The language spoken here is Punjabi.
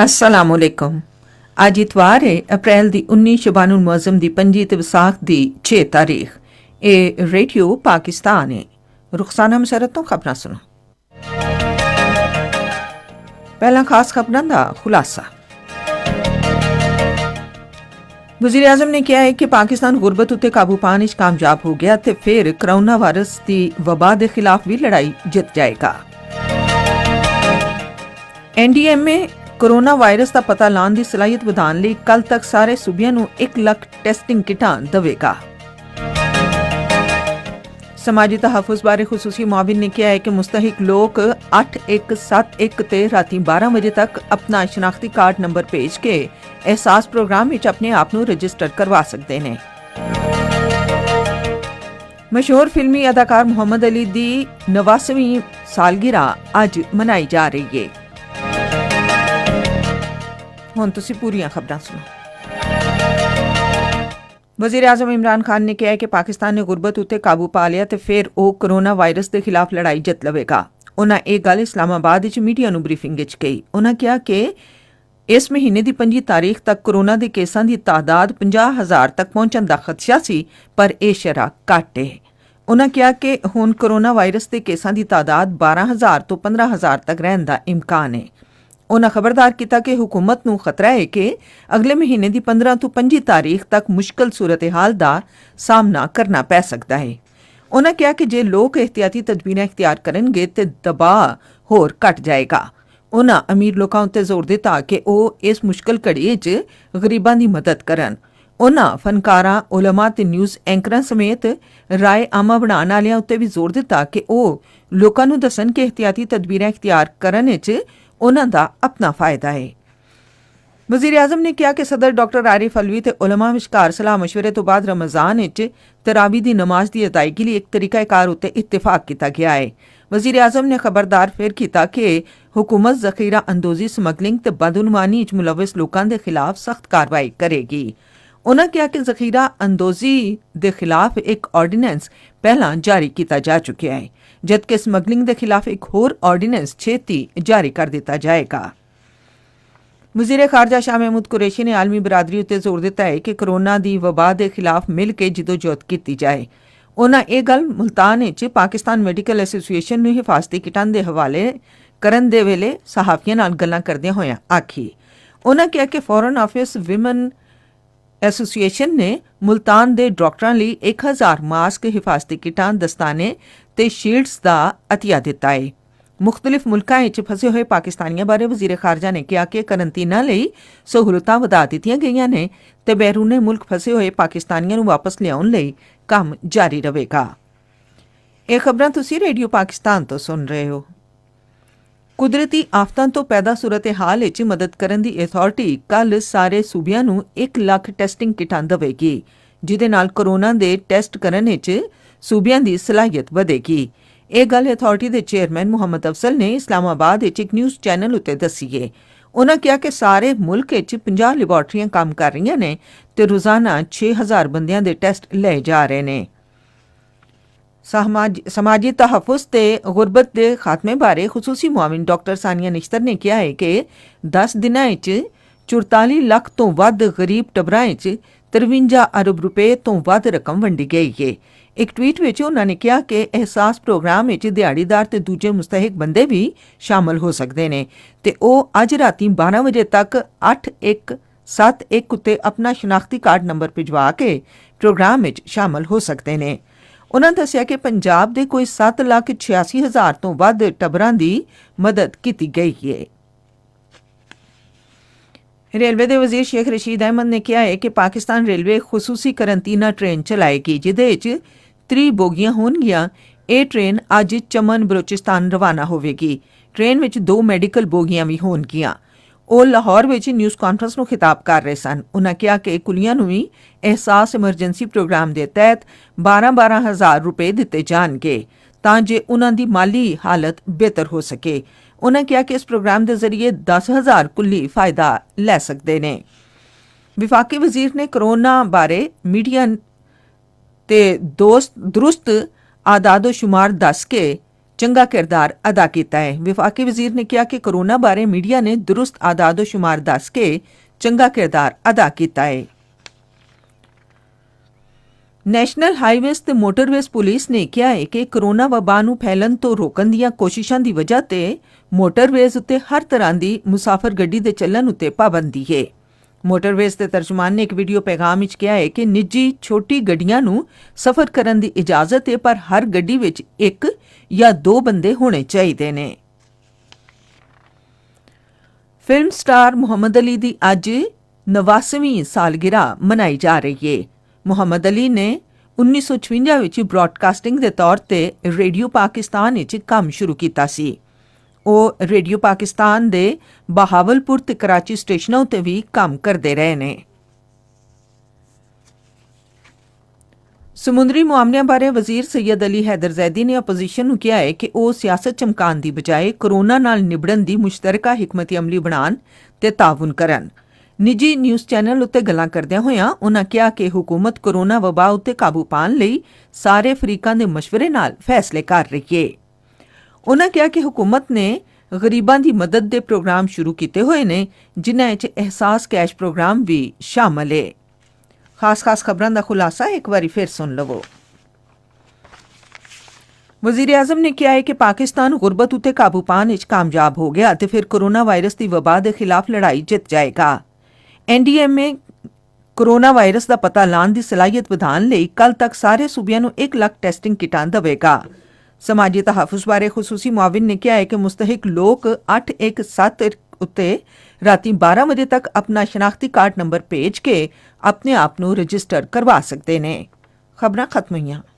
अस्सलाम वालेकुम इतवार है अप्रैल दी 19 शबानुल मुअज्जम दी 5 ते वसाख दी तारीख ए रेडियो पाकिस्तान है रुखसाना मसरत तो खबर सुनो पहला खास खबर दा खुलासा वजीर आजम ने कहा है कि पाकिस्तान गुरबत उत्ते काबू पाने कामयाब हो गया तो फिर करोना वायरस की वबा के खिलाफ भी लड़ाई जित जाएगा एनडीएमए ਕੋਰੋਨਾ ਵਾਇਰਸ ਦਾ ਪਤਾ ਲਾਉਣ ਦੀ ਸਲਾਹੀਅਤ ਵਿਧਾਨ ਲਈ ਕੱਲ ਤੱਕ ਸਾਰੇ ਸੂਬਿਆਂ ਨੂੰ 1 ਲੱਖ ਟੈਸਟਿੰਗ ਕਿਟਾਂ ਦੇਵੇਗਾ ਸਮਾਜੀ ਤਹਫੁਜ਼ ਬਾਰੇ ਖਸੂਸੀ ਮਾਵਿਨ ਨੇ ਕਿਹਾ ਹੈ ਕਿ ਮੁਸਤਹਿਕ ਲੋਕ 8171 ਤੇ ਰਾਤੀ 12 ਵਜੇ ਤੱਕ ਆਪਣਾ ਸ਼ਨਾਖਤੀ ਕਾਰਡ ਨੰਬਰ ਭੇਜ ਕੇ ਅਹਿਸਾਸ ਪ੍ਰੋਗਰਾਮ ਵਿੱਚ ਆਪਣੇ ਆਪ ਨੂੰ ਰਜਿਸਟਰ ਕਰਵਾ ਸਕਦੇ ਨੇ ਮਸ਼ਹੂਰ ਫਿਲਮੀ ਅਦਾਕਾਰ ਮੁਹੰਮਦ ਅਲੀ ਦੀ 90ਵੀਂ ਸਾਲਗਿਰਾ ਅੱਜ ਮਨਾਈ ਜਾ ਰਹੀ ਹੈ ਹੁਣ ਤੁਸੀਂ ਪੂਰੀਆਂ ਖਬਰਾਂ ਸੁਣੋ ਵਜ਼ੀਰ ਆਜ਼ਮ ਇਮਰਾਨ ਖਾਨ ਨੇ ਕਿਹਾ ਕਿ ਪਾਕਿਸਤਾਨ ਨੇ ਗੁਰਬਤ ਉੱਤੇ ਕਾਬੂ ਪਾ ਲਿਆ ਤੇ ਫਿਰ ਉਹ ਕਰੋਨਾ ਵਾਇਰਸ ਦੇ ਖਿਲਾਫ ਲੜਾਈ ਜਿੱਤ ਲਵੇਗਾ ਉਹਨਾਂ ਇਹ ਗੱਲ ਇਸਲਾਮਾਬਾਦ ਵਿੱਚ ਮੀਡੀਆ ਨੂੰ ਬਰੀਫਿੰਗ ਵਿੱਚ ਕਹੀ ਉਹਨਾਂ ਕਿਹਾ ਕਿ ਇਸ ਮਹੀਨੇ ਦੀ 5 ਤਾਰੀਖ ਤੱਕ ਕਰੋਨਾ ਦੇ ਕੇਸਾਂ ਦੀ ਤਾਦਾਦ 50000 ਤੱਕ ਪਹੁੰਚਣ ਦਾ ਖਦਸ਼ਾ ਸੀ ਪਰ ਇਹ ਸ਼ਰਾ ਘੱਟ ਉਹਨਾਂ ਕਿਹਾ ਕਿ ਹੁਣ ਕਰੋਨਾ ਵਾਇਰਸ ਦੇ ਕੇਸਾਂ ਦੀ ਤਾਦਾਦ 12000 ਤੋਂ 15000 ਤੱਕ ਰਹਿਣ ਦਾ ਇਮਕਾਨ ਹੈ ਉਹਨਾਂ ਖਬਰਦਾਰ ਕੀਤਾ ਕਿ ਹਕੂਮਤ ਨੂੰ ਖਤਰਾ ਹੈ ਕਿ ਅਗਲੇ ਮਹੀਨੇ ਦੀ 15 ਤੋਂ 25 ਤਾਰੀਖ ਤੱਕ ਮੁਸ਼ਕਲ ਸੂਰਤ-ਏ-ਹਾਲ ਦਾ ਸਾਹਮਣਾ ਕਰਨਾ ਪੈ ਸਕਦਾ ਹੈ ਉਹਨਾਂ ਕਿਹਾ ਕਿ ਜੇ ਲੋਕ ਇhtiyati ਤਦਬੀਰਾਂ ਇਖਤਿਆਰ ਕਰਨਗੇ ਤੇ ਦਬਾਅ ਹੋਰ ਘਟ ਜਾਏਗਾ ਉਹਨਾਂ ਅਮੀਰ ਲੋਕਾਂ ਉੱਤੇ ਜ਼ੋਰ ਦਿੱਤਾ ਕਿ ਉਹ ਇਸ ਮੁਸ਼ਕਲ ਘੜੀ 'ਚ ਗਰੀਬਾਂ ਦੀ ਮਦਦ ਕਰਨ ਉਹਨਾਂ ਫਨਕਾਰਾਂ ਉਲਮਾ ਤੇ ਨਿਊਜ਼ ਐਂਕਰਾਂ ਸਮੇਤ ਰਾਏ ਆਮਾ ਬਣਾਉਣ ਵਾਲਿਆਂ ਉੱਤੇ ਵੀ ਜ਼ੋਰ ਦਿੱਤਾ ਕਿ ਉਹ ਲੋਕਾਂ ਨੂੰ ਦੱਸਣ ਕਿ ਇhtiyati ਤਦਬੀਰਾਂ اختیار ਕਰਨ 'ਚ ਉਹਨਾਂ ਦਾ ਆਪਣਾ ਫਾਇਦਾ ਹੈ ਵਜ਼ੀਰ ਆਜ਼ਮ ਨੇ ਕਿਹਾ ਕਿ ਸਦਰ ਡਾਕਟਰ ਆਰਿਫ ਅਲਵੀ ਤੇ ਉਲਮਾ ਵਿਚਕਾਰ ਸਲਾਹ مشورے ਤੋਂ ਬਾਅਦ ਰਮਜ਼ਾਨ ਵਿੱਚ ਤਰਾਵੀ ਦੀ ਨਮਾਜ਼ ਦੀ ਅਦਾਇਗੀ ਲਈ ਇੱਕ ਤਰੀਕਾਕਾਰ ਉੱਤੇ ਇਤਫਾਕ ਕੀਤਾ ਗਿਆ ਹੈ ਵਜ਼ੀਰ ਆਜ਼ਮ ਨੇ ਖਬਰਦਾਰ ਫੇਰ ਕੀਤਾ ਕਿ हुकूमत जखीरा अंदोजी स्मगलिंग ते बदउनवानी च मुलविस लोगों के खिलाफ सख्त कार्रवाई करेगी ਉਹਨਾਂ ਕਿਹਾ ਕਿ ਜ਼ਖੀਰਾ ਅੰਦੋਜ਼ੀ ਦੇ ਖਿਲਾਫ ਇੱਕ ਆਰਡੀਨੈਂਸ ਪਹਿਲਾਂ ਜਾਰੀ ਕੀਤਾ ਜਾ ਚੁੱਕਿਆ ਹੈ ਜਦਕਿ ਸਮਗਲਿੰਗ ਦੇ ਖਿਲਾਫ ਇੱਕ ਹੋਰ ਆਰਡੀਨੈਂਸ ਛੇਤੀ ਜਾਰੀ ਕਰ ਦਿੱਤਾ ਜਾਏਗਾ ਵਜ਼ੀਰ ਖਾਰਜਾ ਸ਼ਾਹ ਮਹਿਮੂਦ ਕੁਰੈਸ਼ੀ ਨੇ ਆਲਮੀ ਬਰਾਦਰੀ ਉੱਤੇ ਜ਼ੋਰ ਦਿੱਤਾ ਹੈ ਕਿ ਕਰੋਨਾ ਦੀ ਵਬਾ ਦੇ ਖਿਲਾਫ ਮਿਲ ਕੇ ਜਦੋਜਹਿਦ ਕੀਤੀ ਜਾਏ ਉਹਨਾਂ ਇਹ ਗੱਲ ਮੁਲਤਾਨ ਵਿੱਚ ਪਾਕਿਸਤਾਨ ਮੈਡੀਕਲ ਐਸੋਸੀਏਸ਼ਨ ਨੂੰ ਹਿਫਾਜ਼ਤੀ ਕਿਟਾਂ ਦੇ ਹਵਾਲੇ ਕਰਨ ਦੇ ਵੇਲੇ ਸਹਾਫੀਆਂ ਨਾਲ ਗੱਲਾਂ ਕਰਦਿਆਂ ਹੋਇਆਂ ਆਖੀ ਉਹਨਾਂ ਕਿਹਾ ਕਿ ਫੋਰਨ ਆਫਿਸ ਔਮਨ ਐਸੋਸੀਏਸ਼ਨ ਨੇ ਮੁਲਤਾਨ ਦੇ ਡਾਕਟਰਾਂ ਲਈ 1000 ਮਾਸਕ ਹਿਫਾਜ਼ਤੀ ਕਿਟਾਂ ਦਸਤਾਨੇ ਤੇ ਸ਼ੀਲਡਸ ਦਾ ਅਤਿਆ ਦਿੱਤਾ ਹੈ ਮੁxtਲਿਫ ਮੁਲਕਾਂ ਵਿੱਚ ਫਸੇ ਹੋਏ ਪਾਕਿਸਤਾਨੀਆਂ ਬਾਰੇ ਵਜ਼ੀਰ ਖਾਰਜਾ ਨੇ ਕਿਹਾ ਕਿ ਕਰੰਟੀਨਾ ਲਈ ਸਹੂਲਤਾਂ ਵਧਾ ਦਿੱਤੀਆਂ ਗਈਆਂ ਨੇ ਤੇ ਬੈਰੂਨੇ ਮੁਲਕ ਫਸੇ ਹੋਏ ਪਾਕਿਸਤਾਨੀਆਂ ਨੂੰ ਵਾਪਸ ਲਿਆਉਣ ਲਈ ਕੰਮ ਜਾਰੀ ਰਹੇਗਾ ਇਹ ਖਬਰਾਂ ਤੁਸੀਂ ਰੇਡੀਓ ਪਾਕਿਸਤਾਨ ਤੋਂ ਸੁਣ ਰਹੇ ਹੋ ਕੁਦਰਤੀ ਆਫਤਾਂ ਤੋਂ ਪੈਦਾ ਸੂਰਤ-ਏ-ਹਾਲ ਵਿੱਚ ਮਦਦ ਕਰਨ ਦੀ ਅਥਾਰਟੀ ਕੱਲ ਸਾਰੇ ਸੂਬਿਆਂ ਨੂੰ 1 ਲੱਖ ਟੈਸਟਿੰਗ ਕਿਟਾਂ ਦੇਵੇਗੀ ਜਿਦੇ ਨਾਲ ਕੋਰੋਨਾ ਦੇ ਟੈਸਟ ਕਰਨ ਵਿੱਚ ਸੂਬਿਆਂ ਦੀ ਸਲਾਹੀਅਤ ਵਧੇਗੀ ਇਹ ਗੱਲ ਅਥਾਰਟੀ ਦੇ ਚੇਅਰਮੈਨ ਮੁਹੰਮਦ ਅਫਸਲ ਨੇ ਇਸਲਾਮਾਬਾਦ ਵਿੱਚ ਇੱਕ ਨਿਊਜ਼ ਚੈਨਲ ਉੱਤੇ ਦੱਸੀ ਹੈ ਉਹਨਾਂ ਕਿਹਾ ਕਿ ਸਾਰੇ ਮੁਲਕ ਵਿੱਚ 50 ਲੈਬਾਰਟਰੀਆਂ ਕੰਮ ਕਰ ਰਹੀਆਂ ਨੇ ਤੇ ਰੋਜ਼ਾਨਾ 6000 ਬੰਦਿਆਂ ਦੇ ਟੈਸਟ ਲਏ ਜਾ ਰਹੇ ਨੇ ਸਮਾਜੀ ਤਹਫੁਜ਼ ਤੇ ਗੁਰਬਤ ਦੇ ਖਾਤਮੇ ਬਾਰੇ ਖصوصੀ ਮੁਆਵਿਨ ਡਾਕਟਰ ਸਾਨੀਆ ਨਿਸ਼ਤਰ ਨੇ ਕਿਹਾ ਹੈ ਕਿ 10 ਦਿਨਾਂ ਵਿੱਚ 44 ਲੱਖ ਤੋਂ ਵੱਧ ਗਰੀਬ ਟਬਰਾਂ ਵਿੱਚ 53 ਅਰਬ ਰੁਪਏ ਤੋਂ ਵੱਧ ਰਕਮ ਵੰਡੀ ਗਈ ਹੈ ਇੱਕ ਟਵੀਟ ਵਿੱਚ ਉਹਨਾਂ ਨੇ ਕਿਹਾ ਕਿ ਅਹਿਸਾਸ ਪ੍ਰੋਗਰਾਮ ਵਿੱਚ ਦਿਹਾੜੀਦਾਰ ਤੇ ਦੂਜੇ ਮੁਸਤਹਿਕ ਬੰਦੇ ਵੀ ਸ਼ਾਮਲ ਹੋ ਸਕਦੇ ਨੇ ਤੇ ਉਹ ਅੱਜ ਰਾਤੀ 12 ਵਜੇ ਤੱਕ 8171 ਉੱਤੇ ਆਪਣਾ ਸ਼ਨਾਖਤੀ ਕਾਰਡ ਨੰਬਰ ਭਿਜਵਾ ਕੇ ਪ੍ਰੋਗਰਾਮ ਵਿੱਚ ਸ਼ਾਮਲ ਹੋ ਸਕਦੇ ਨੇ ਉਹਨਾਂ ਦੱਸਿਆ ਕਿ ਪੰਜਾਬ ਦੇ ਕੋਈ 7 ਲੱਖ 86 ਹਜ਼ਾਰ ਤੋਂ ਵੱਧ ਟਬਰਾਂ ਦੀ ਮਦਦ ਕੀਤੀ ਗਈ ਹੈ ਰੇਲਵੇ ਦੇ ਵਜ਼ੀਰ ਸ਼ੇਖ ਰਸ਼ੀਦ ਅਹਿਮਦ ਨੇ ਕਿਹਾ ਹੈ ਕਿ ਪਾਕਿਸਤਾਨ ਰੇਲਵੇ ਖਸੂਸੀ ਕਰੰਟੀਨਾ ਟ੍ਰੇਨ ਚਲਾਏਗੀ ਜਿਹਦੇ ਵਿੱਚ 3 ਬੋਗੀਆਂ ਹੋਣਗੀਆਂ ਇਹ ਟ੍ਰੇਨ ਅੱਜ ਚਮਨ ਬਰੋਚਿਸਤਾਨ ਰਵਾਨਾ ਹੋਵੇਗੀ ਟ੍ਰੇਨ ਵਿੱਚ ਦੋ ਮੈਡੀਕਲ ਬੋਗੀਆਂ ਵੀ ਹੋਣਗੀਆਂ ਉਹ ਲਾਹੌਰ ਵਿੱਚ ਨਿਊਜ਼ ਕਾਨਫਰੰਸ ਨੂੰ ਖਿਤਾਬ ਕਰ ਰਹੇ ਸਨ ਉਹਨਾਂ ਕਿਹਾ ਕਿ ਕੁਲੀਆਂ ਨੂੰ ਵੀ ਅਹਿਸਾਸ ਐਮਰਜੈਂਸੀ ਪ੍ਰੋਗਰਾਮ ਦੇ ਤਹਿਤ 12-12000 ਰੁਪਏ ਦਿੱਤੇ ਜਾਣਗੇ ਤਾਂ ਜੇ ਉਹਨਾਂ ਦੀ ਮਾਲੀ ਹਾਲਤ ਬਿਹਤਰ ਹੋ ਸਕੇ ਉਹਨਾਂ ਕਿਹਾ ਕਿ ਇਸ ਪ੍ਰੋਗਰਾਮ ਦੇ ਜ਼ਰੀਏ 10000 ਕੁੱਲੀ ਫਾਇਦਾ ਲੈ ਸਕਦੇ ਨੇ ਵਿਫਾਕੀ ਵਜ਼ੀਰ ਨੇ ਕਰੋਨਾ ਬਾਰੇ ਮੀਡੀਆ ਤੇ ਦੋਸਤ ਦਰੁਸਤ ਆਦਾਦੋ ਸ਼ੁਮਾਰ ਦੱਸ ਕੇ ਚੰਗਾ ਕਿਰਦਾਰ ਅਦਾ ਕੀਤਾ ਹੈ ਵਿਫਾਕੀ ਵਜ਼ੀਰ ਨੇ ਕਿਹਾ ਕਿ ਕਰੋਨਾ ਬਾਰੇ ਮੀਡੀਆ ਨੇ ਦਰੁਸਤ ਆਦਾਦੋ ਸ਼ੁਮਾਰ ਦੱਸ ਕੇ ਚੰਗਾ ਕਿਰਦਾਰ ਅਦਾ ਕੀਤਾ ਹੈ ਨੈਸ਼ਨਲ ਹਾਈਵੇਸ ਤੇ ਮੋਟਰਵੇਸ ਪੁਲਿਸ ਨੇ ਕਿਹਾ ਹੈ ਕਿ ਕਰੋਨਾ ਵਬਾ ਨੂੰ ਫੈਲਣ ਤੋਂ ਰੋਕਣ ਦੀਆਂ ਕੋਸ਼ਿਸ਼ਾਂ ਦੀ ਵਜ੍ਹਾ ਤੇ ਮੋਟਰਵੇਸ ਉੱਤੇ ਹਰ ਤਰ੍ਹਾਂ ਦੀ ਮੁਸਾਫਰ ਗੱਡੀ ਦੇ ਚੱਲਣ ਉੱਤੇ ਪਾਬੰਦੀ ਹੈ ਮੋਟਰਵੇਜ਼ ਦੇ ਤਰਜਮਾਨ ਨੇ ਇੱਕ ਵੀਡੀਓ ਪੈਗਾਮ ਵਿੱਚ ਕਿਹਾ ਹੈ ਕਿ ਨਿੱਜੀ ਛੋਟੀ ਗੱਡੀਆਂ ਨੂੰ ਸਫ਼ਰ ਕਰਨ ਦੀ ਇਜਾਜ਼ਤ ਹੈ ਪਰ ਹਰ ਗੱਡੀ ਵਿੱਚ ਇੱਕ ਜਾਂ ਦੋ ਬੰਦੇ ਹੋਣੇ ਚਾਹੀਦੇ ਨੇ ਫਿਲਮ ਸਟਾਰ ਮੁਹੰਮਦ ਅਲੀ ਦੀ ਅੱਜ 99ਵੀਂ ਸਾਲਗਿਰਾ ਮਨਾਈ ਜਾ ਰਹੀ ਹੈ ਮੁਹੰਮਦ ਅਲੀ ਨੇ 1956 ਵਿੱਚ ਬ੍ਰਾਡਕਾਸਟਿੰਗ ਦੇ ਤੌਰ ਤੇ ਰੇਡੀਓ ਪਾਕਿਸਤਾਨ ਵਿੱਚ ਕੰਮ ਸ਼ੁਰੂ ਕੀਤਾ ਸੀ ਉਹ ਰੇਡੀਓ ਪਾਕਿਸਤਾਨ ਦੇ ਬਹਾਵਲਪੁਰ ਤੇ ਕਰਾਚੀ ਸਟੇਸ਼ਨਾਂ ਉਤੇ ਵੀ ਕੰਮ ਕਰਦੇ ਰਹੇ ਨੇ ਸਮੁੰਦਰੀ ਮਾਮਲਿਆਂ ਬਾਰੇ ਵਜ਼ੀਰ ਸੈਦ ਅਲੀ ਹੈਦਰ ਜ਼ੈਦੀ ਨੇ ਆਪੋਜੀਸ਼ਨ ਨੂੰ ਕਿਹਾ ਹੈ ਕਿ ਉਹ ਸਿਆਸਤ ਚਮਕਾਨ ਦੀ ਬਜਾਏ ਕਰੋਨਾ ਨਾਲ ਨਿਬੜਨ ਦੀ ਮੁਸ਼ਤਰਕਾ ਹਕਮਤੀ ਅਮਲੀ ਬਣਾਉਣ ਤੇ ਤਾਵਨ ਕਰਨ ਨਿੱਜੀ ਨਿਊਜ਼ ਚੈਨਲ ਉੱਤੇ ਗੱਲਾਂ ਕਰਦਿਆਂ ਹੋਇਆਂ ਉਹਨਾਂ ਕਿਹਾ ਕਿ ਹਕੂਮਤ ਕਰੋਨਾ ਵਬਾ ਉੱਤੇ ਕਾਬੂ ਪਾਣ ਲਈ ਸਾਰੇ ਅਫਰੀਕਾ ਦੇ مشਵਰੇ ਨਾਲ ਫੈਸਲੇ ਕਰ ਰਹੀ ਹੈ ਉਹਨਾਂ ਕਿਹਾ ਕਿ ਹਕੂਮਤ ਨੇ ਗਰੀਬਾਂ ਦੀ ਮਦਦ ਦੇ ਪ੍ਰੋਗਰਾਮ ਸ਼ੁਰੂ ਕੀਤੇ ਹੋਏ ਨੇ ਜਿਨ੍ਹਾਂ ਵਿੱਚ ਅਹਿਸਾਸ ਕੈਸ਼ ਪ੍ਰੋਗਰਾਮ ਵੀ ਸ਼ਾਮਲ ਹੈ ਖਾਸ-ਖਾਸ ਖਬਰਾਂ ਦਾ ਖੁਲਾਸਾ ਇੱਕ ਵਾਰੀ ਫਿਰ ਸੁਣ ਲਵੋ ਵਜ਼ੀਰ ਆਜ਼ਮ ਨੇ ਕਿਹਾ ਹੈ ਕਿ ਪਾਕਿਸਤਾਨ ਗੁਰਬਤ ਉਤੇ ਕਾਬੂ ਪਾਉਣ ਵਿੱਚ ਕਾਮਯਾਬ ਹੋ ਗਿਆ ਤੇ ਫਿਰ ਕੋਰੋਨਾ ਵਾਇਰਸ ਦੀ ਵਬਾ ਦੇ ਖਿਲਾਫ ਲੜਾਈ ਜਿੱਤ ਜਾਏਗਾ ਐਨਡੀਐਮਏ ਕੋਰੋਨਾ ਵਾਇਰਸ ਦਾ ਪਤਾ ਲਾਣ ਦੀ ਸਲਾਹੀਅਤ ਵਿਧਾਨ ਲਈ ਕੱਲ ਤੱਕ ਸਾਰੇ ਸੂਬਿਆਂ ਨੂੰ 1 ਲੱਖ ਟੈਸਟਿੰਗ ਕਿਟਾਂ ਦੇਵੇਗਾ समाजी तहफ़ बारे खसूसी मुआविन ने किया है कि मुस्तक लोग अठ एक सत्त उत्ते राती 12 बजे तक अपना शनाख्ती कार्ड नंबर भेज के अपने आप नजिस्टर करवा सकते हैं खबर खत्म हुई